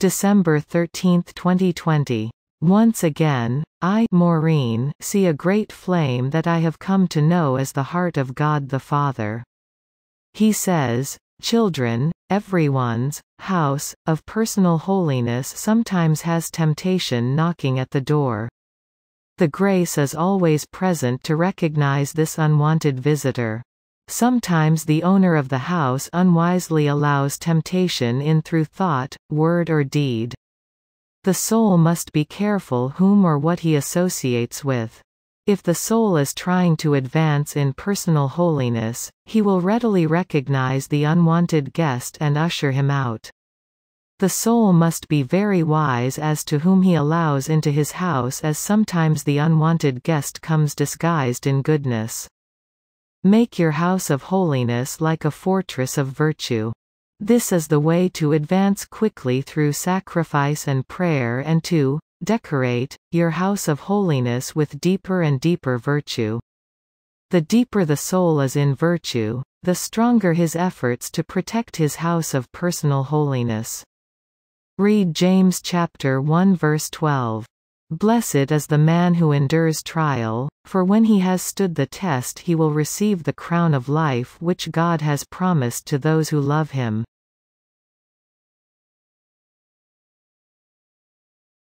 December 13, 2020. Once again, I, Maureen, see a great flame that I have come to know as the heart of God the Father. He says, Children, everyone's house of personal holiness sometimes has temptation knocking at the door. The grace is always present to recognize this unwanted visitor. Sometimes the owner of the house unwisely allows temptation in through thought, word or deed. The soul must be careful whom or what he associates with. If the soul is trying to advance in personal holiness, he will readily recognize the unwanted guest and usher him out. The soul must be very wise as to whom he allows into his house as sometimes the unwanted guest comes disguised in goodness. Make your house of holiness like a fortress of virtue. This is the way to advance quickly through sacrifice and prayer and to decorate your house of holiness with deeper and deeper virtue. The deeper the soul is in virtue, the stronger his efforts to protect his house of personal holiness. Read James chapter 1 verse 12. Blessed is the man who endures trial, for when he has stood the test he will receive the crown of life which God has promised to those who love him.